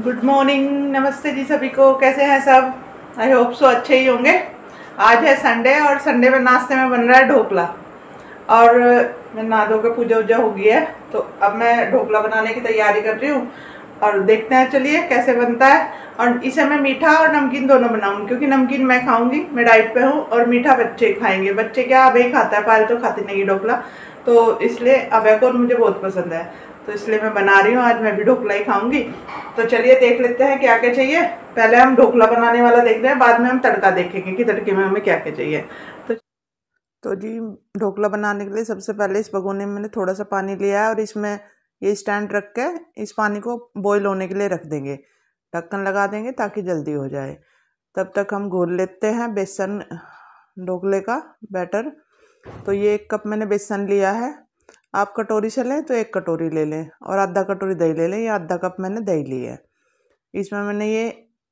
good morning नमस्ते जी सभी को कैसे हैं सब आई होप सो अच्छे ही होंगे आज है संडे और संडे में नाश्ते में बन रहा है ढोकला और मैं नहा धो के पूजा वूजा हो गई है तो अब मैं ढोकला बनाने की तैयारी कर रही हूँ और देखते हैं चलिए कैसे बनता है और इसे मैं मीठा और नमकीन दोनों बनाऊँगी क्योंकि नमकीन मैं खाऊँगी मैं डाइट पे हूँ और मीठा बच्चे खाएंगे बच्चे क्या अभी खाता है पाल तो खाते नहीं ढोकला तो इसलिए अभय को मुझे बहुत पसंद है तो इसलिए मैं बना रही हूँ आज मैं भी ढोकला ही खाऊंगी तो चलिए देख लेते हैं क्या क्या चाहिए पहले हम ढोकला बनाने वाला देख रहे हैं बाद में हम तड़का देखेंगे कि तड़के में हमें क्या क्या चाहिए तो तो जी ढोकला बनाने के लिए सबसे पहले इस भगोने में मैंने थोड़ा सा पानी लिया है और इसमें ये स्टैंड रख के इस पानी को बॉयल होने के लिए रख देंगे ढक्कन लगा देंगे ताकि जल्दी हो जाए तब तक हम घोल लेते हैं बेसन ढोकले का बैटर तो ये एक कप मैंने बेसन लिया है आप कटोरी से लें तो एक कटोरी ले लें और आधा कटोरी दही ले लें या आधा कप मैंने दही ली है इसमें मैंने ये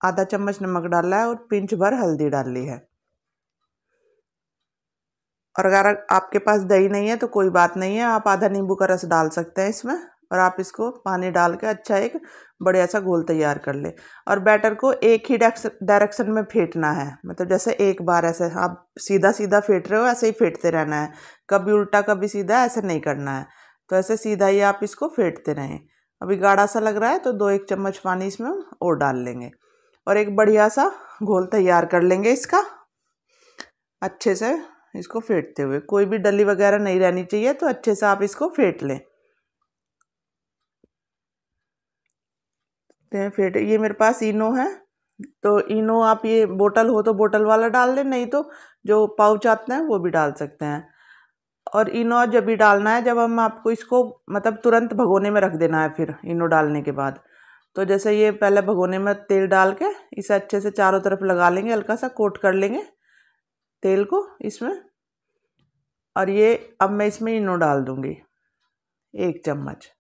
आधा चम्मच नमक डाला है और पिंच भर हल्दी डाल ली है और अगर आपके पास दही नहीं है तो कोई बात नहीं है आप आधा नींबू का रस डाल सकते हैं इसमें और आप इसको पानी डाल के अच्छा एक बढ़िया सा घोल तैयार कर ले और बैटर को एक ही डायरेक्शन में फेंटना है मतलब जैसे एक बार ऐसे आप सीधा सीधा फेंट रहे हो ऐसे ही फेंटते रहना है कभी उल्टा कभी सीधा ऐसे नहीं करना है तो ऐसे सीधा ही आप इसको फेंटते रहें अभी गाढ़ा सा लग रहा है तो दो एक चम्मच पानी इसमें और डाल लेंगे और एक बढ़िया सा घोल तैयार कर लेंगे इसका अच्छे से इसको फेंटते हुए कोई भी डली वगैरह नहीं रहनी चाहिए तो अच्छे से आप इसको फेंट लें देखते हैं फिर ये मेरे पास इनो है तो इनो आप ये बोतल हो तो बोतल वाला डाल दें नहीं तो जो पाउच आते हैं वो भी डाल सकते हैं और इनो जब भी डालना है जब हम आपको इसको मतलब तुरंत भगोने में रख देना है फिर इनो डालने के बाद तो जैसे ये पहले भगोने में तेल डाल के इसे अच्छे से चारों तरफ लगा लेंगे हल्का सा कोट कर लेंगे तेल को इसमें और ये अब मैं इसमें इनो डाल दूँगी एक चम्मच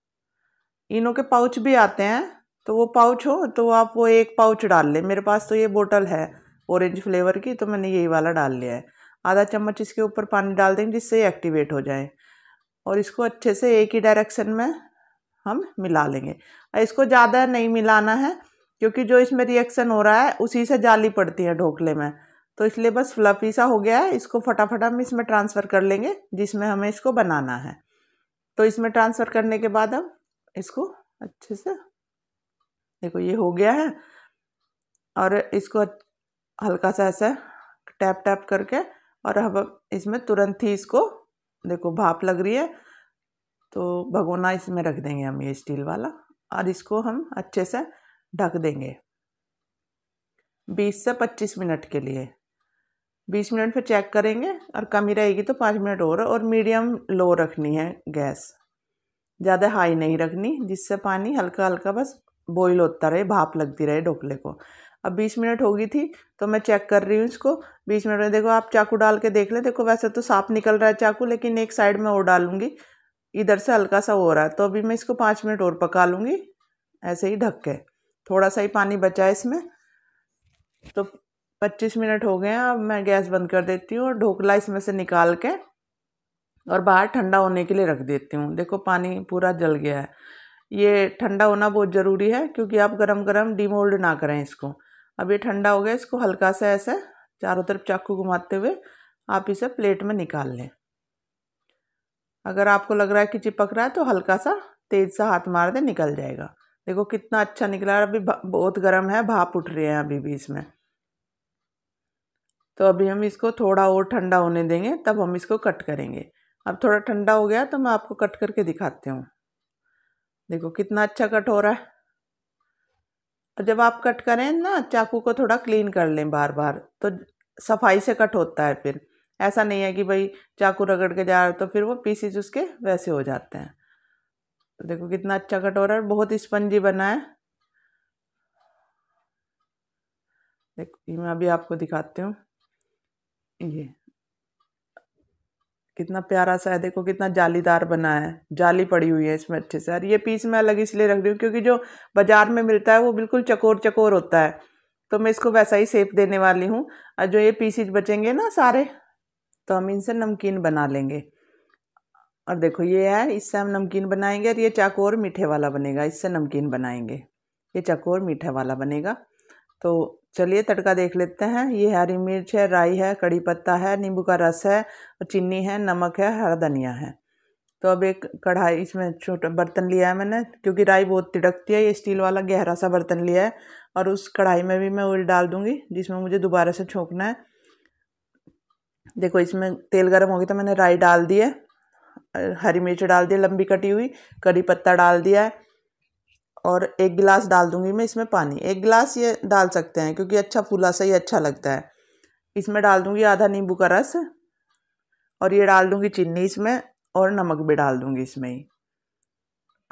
इनो के पाउच भी आते हैं तो वो पाउच हो तो आप वो एक पाउच डाल लें मेरे पास तो ये बोतल है ऑरेंज फ्लेवर की तो मैंने यही वाला डाल लिया है आधा चम्मच इसके ऊपर पानी डाल देंगे जिससे एक्टिवेट हो जाए और इसको अच्छे से एक ही डायरेक्शन में हम मिला लेंगे इसको ज़्यादा नहीं मिलाना है क्योंकि जो इसमें रिएक्शन हो रहा है उसी से जाली पड़ती है ढोकले में तो इसलिए बस फ्लफी सा हो गया है इसको फटाफट हम इसमें ट्रांसफ़र कर लेंगे जिसमें हमें इसको बनाना है तो इसमें ट्रांसफ़र करने के बाद हम इसको अच्छे से देखो ये हो गया है और इसको हल्का सा ऐसा टैप टैप करके और अब इसमें तुरंत ही इसको देखो भाप लग रही है तो भगोना इसमें रख देंगे हम ये स्टील वाला और इसको हम अच्छे से ढक देंगे 20 से 25 मिनट के लिए 20 मिनट फिर चेक करेंगे और कमी रहेगी तो पाँच मिनट और और मीडियम लो रखनी है गैस ज़्यादा हाई नहीं रखनी जिससे पानी हल्का हल्का बस बॉईल होता रहे भाप लगती रहे ढोकले को अब बीस मिनट हो गई थी तो मैं चेक कर रही हूँ इसको बीस मिनट में देखो आप चाकू डाल के देख लें देखो वैसे तो साफ निकल रहा है चाकू लेकिन एक साइड में और डालूंगी इधर से हल्का सा हो रहा है तो अभी मैं इसको पाँच मिनट और पका लूँगी ऐसे ही ढक के थोड़ा सा ही पानी बचा है इसमें तो पच्चीस मिनट हो गए हैं अब मैं गैस बंद कर देती हूँ और ढोकला इसमें से निकाल के और बाहर ठंडा होने के लिए रख देती हूँ देखो पानी पूरा जल गया है ये ठंडा होना बहुत ज़रूरी है क्योंकि आप गरम गरम डीमोल्ड ना करें इसको अब ये ठंडा हो गया इसको हल्का सा ऐसे चारों तरफ चाकू घुमाते हुए आप इसे प्लेट में निकाल लें अगर आपको लग रहा है कि चिपक रहा है तो हल्का सा तेज़ सा हाथ मार दें निकल जाएगा देखो कितना अच्छा निकला है अभी बहुत गर्म है भाप उठ रहे हैं अभी भी इसमें तो अभी हम इसको थोड़ा और ठंडा होने देंगे तब हम इसको कट करेंगे अब थोड़ा ठंडा हो गया तो मैं आपको कट करके दिखाती हूँ देखो कितना अच्छा कट हो रहा है और जब आप कट करें ना चाकू को थोड़ा क्लीन कर लें बार बार तो सफाई से कट होता है फिर ऐसा नहीं है कि भाई चाकू रगड़ के जा रहे तो फिर वो पीसीज उसके वैसे हो जाते हैं तो देखो कितना अच्छा कट हो रहा है बहुत स्पंजी बना है देखो मैं अभी आपको दिखाती हूँ ये कितना प्यारा सा है देखो कितना जालीदार बना है जाली पड़ी हुई है इसमें अच्छे से और ये पीस मैं अलग इसलिए रख रही हूँ क्योंकि जो बाज़ार में मिलता है वो बिल्कुल चकोर चकोर होता है तो मैं इसको वैसा ही सेप देने वाली हूँ और जो ये पीसीज बचेंगे ना सारे तो हम इनसे नमकीन बना लेंगे और देखो ये है इससे हम नमकीन बनाएंगे और ये चाकोर मीठे वाला बनेगा इससे नमकीन बनाएंगे ये चकोर मीठे वाला बनेगा तो चलिए तड़का देख लेते हैं ये हरी मिर्च है राई है कड़ी पत्ता है नींबू का रस है और चीनी है नमक है हरा धनिया है तो अब एक कढ़ाई इसमें छोटा बर्तन लिया है मैंने क्योंकि राई बहुत तिड़कती है ये स्टील वाला गहरा सा बर्तन लिया है और उस कढ़ाई में भी मैं ऑयल डाल दूँगी जिसमें मुझे दोबारा से छोंकना है देखो इसमें तेल गर्म हो गया तो मैंने राई डाल दी है हरी मिर्च डाल दी लंबी कटी हुई कड़ी पत्ता डाल दिया है और एक गिलास डाल दूँगी मैं इसमें पानी एक गिलास ये डाल सकते हैं क्योंकि अच्छा फूला सा ये अच्छा लगता है इसमें डाल दूँगी आधा नींबू का रस और ये डाल दूँगी चीनी इसमें और नमक भी डाल दूँगी इसमें ही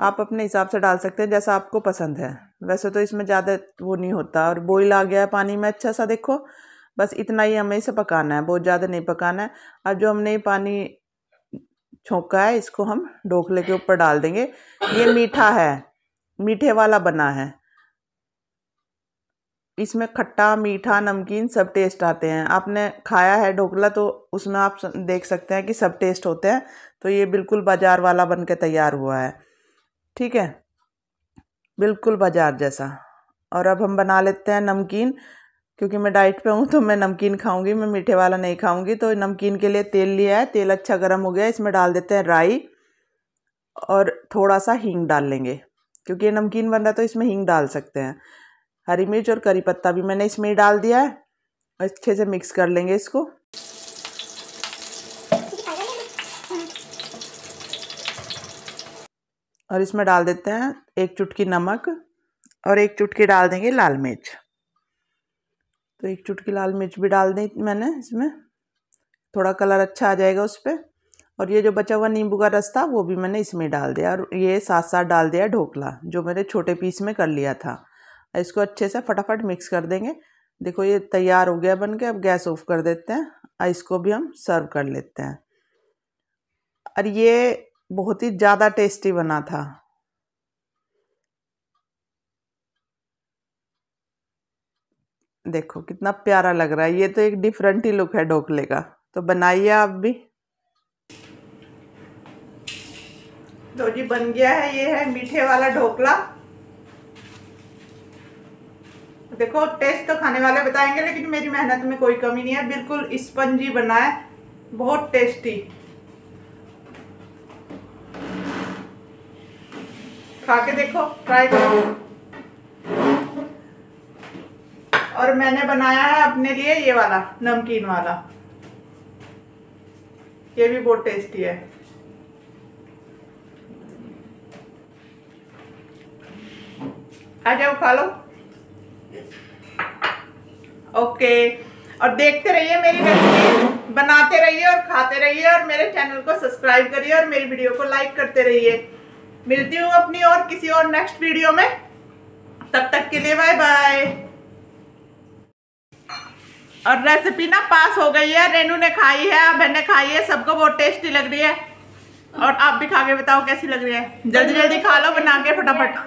आप अपने हिसाब से डाल सकते हैं जैसा आपको पसंद है वैसे तो इसमें ज़्यादा वो नहीं होता और बॉइल आ गया है पानी में अच्छा सा देखो बस इतना ही हमें इसे पकाना है बहुत ज़्यादा नहीं पकाना है अब जो हमने पानी छोंका है इसको हम ढोकले के ऊपर डाल देंगे ये मीठा है मीठे वाला बना है इसमें खट्टा मीठा नमकीन सब टेस्ट आते हैं आपने खाया है ढोकला तो उसमें आप देख सकते हैं कि सब टेस्ट होते हैं तो ये बिल्कुल बाज़ार वाला बन के तैयार हुआ है ठीक है बिल्कुल बाज़ार जैसा और अब हम बना लेते हैं नमकीन क्योंकि मैं डाइट पे हूँ तो मैं नमकीन खाऊंगी मैं मीठे वाला नहीं खाऊंगी तो नमकीन के लिए तेल लिया है तेल अच्छा गर्म हो गया इसमें डाल देते हैं राई और थोड़ा सा हींग डाल लेंगे क्योंकि ये नमकीन बन रहा है तो इसमें हींग डाल सकते हैं हरी मिर्च और करी पत्ता भी मैंने इसमें डाल दिया है अच्छे से मिक्स कर लेंगे इसको और इसमें डाल देते हैं एक चुटकी नमक और एक चुटकी डाल देंगे लाल मिर्च तो एक चुटकी लाल मिर्च भी डाल दें मैंने इसमें थोड़ा कलर अच्छा आ जाएगा उस पर और ये जो बचा हुआ नींबू का रस था वो भी मैंने इसमें डाल दिया और ये साथ साथ डाल दिया ढोकला जो मैंने छोटे पीस में कर लिया था इसको अच्छे से फटाफट मिक्स कर देंगे देखो ये तैयार हो गया बन के अब गैस ऑफ कर देते हैं और इसको भी हम सर्व कर लेते हैं और ये बहुत ही ज़्यादा टेस्टी बना था देखो कितना प्यारा लग रहा है ये तो एक डिफरेंट ही लुक है ढोकले का तो बनाइए आप भी तो जी बन गया है ये है मीठे वाला ढोकला देखो टेस्ट तो खाने वाले बताएंगे लेकिन मेरी मेहनत में कोई कमी नहीं है बिल्कुल स्पंजी बना है बहुत टेस्टी खा के देखो ट्राई करो और मैंने बनाया है अपने लिए ये वाला नमकीन वाला ये भी बहुत टेस्टी है आ जाओ खा लो ओके और देखते रहिए मेरी रेसिपी बनाते रहिए और खाते रहिए और मेरे चैनल को सब्सक्राइब करिए और मेरी वीडियो को लाइक करते रहिए मिलती हूँ अपनी और किसी और नेक्स्ट वीडियो में तब तक के लिए बाय बाय और रेसिपी ना पास हो गई है रेनू ने खाई है बहन ने खाई है सबको बहुत टेस्टी लग रही है और आप भी खा के बताओ कैसी लग रही है जल्दी जल्दी खा लो बना के फटाफट